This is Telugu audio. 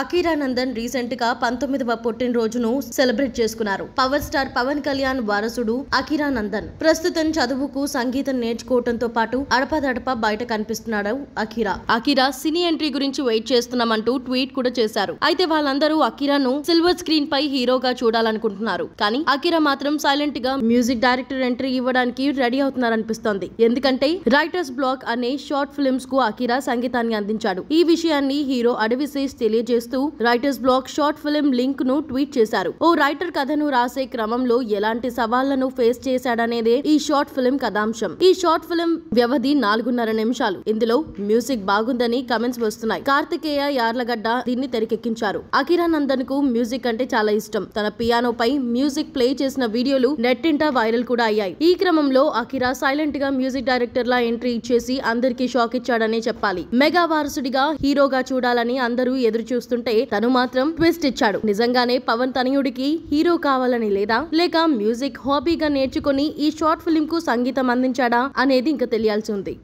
అకీరా నందన్ రీసెంట్ గా పంతొమ్మిదవ పుట్టినరోజును సెలబ్రేట్ చేసుకున్నారు పవర్ స్టార్ పవన్ కళ్యాణ్ వారసుడు అకీరా నందన్ ప్రస్తుతం చదువుకు సంగీతం నేర్చుకోవడంతో పాటు అడపదడప బయట కనిపిస్తున్నాడు అకీరా అకీరా సినీ ఎంట్రీ గురించి వెయిట్ చేస్తున్నామంటూ ట్వీట్ కూడా చేశారు అయితే వాళ్ళందరూ అకీరాను సిల్వర్ స్క్రీన్ పై హీరోగా చూడాలనుకుంటున్నారు కానీ అకీరా మాత్రం సైలెంట్ గా మ్యూజిక్ డైరెక్టర్ ఎంట్రీ ఇవ్వడానికి రెడీ అవుతున్నారనిపిస్తోంది ఎందుకంటే రైటర్స్ బ్లాక్ అనే షార్ట్ ఫిల్మ్స్ కు అకీరా సంగీతాన్ని అందించాడు ఈ విషయాన్ని హీరో అడవిశేష్ తెలియజేసి చేస్తూ writers black short film link ను ట్వీట్ చేశారు ఓ రైటర్ కథను రాసే క్రమంలో ఎలాంటి సవాళ్లను ఫేస్ చేశాడనేదే ఈ షార్ట్ ఫిల్మ్ కథాంశం ఈ షార్ట్ ఫిల్మ్ వ్యవధి నాలుగున్నర నిమిషాలు ఇందులో మ్యూజిక్ బాగుందని కమెంట్స్ వస్తున్నాయి కార్తికేయ యార్లగడ్డ దీన్ని తెరకెక్కించారు అకిరా నందన్ కు మ్యూజిక్ అంటే చాలా ఇష్టం తన పియానో పై మ్యూజిక్ ప్లే చేసిన వీడియోలు నెట్టింట వైరల్ కూడా అయ్యాయి ఈ క్రమంలో అకిరా సైలెంట్ గా మ్యూజిక్ డైరెక్టర్ లా ఎంట్రీ ఇచ్చేసి అందరికీ షాక్ ఇచ్చాడనే చెప్పాలి మెగా వారసుడిగా హీరోగా చూడాలని అందరూ ఎదురు చూస్తున్నారు చేస్తుంటే తను మాత్రం ట్విస్ట్ ఇచ్చాడు నిజంగానే పవన్ తనయుడికి హీరో కావాలని లేదా లేక మ్యూజిక్ హాబీగా నేర్చుకుని ఈ షార్ట్ ఫిల్మ్ కు సంగీతం అందించాడా అనేది ఇంకా తెలియాల్సి ఉంది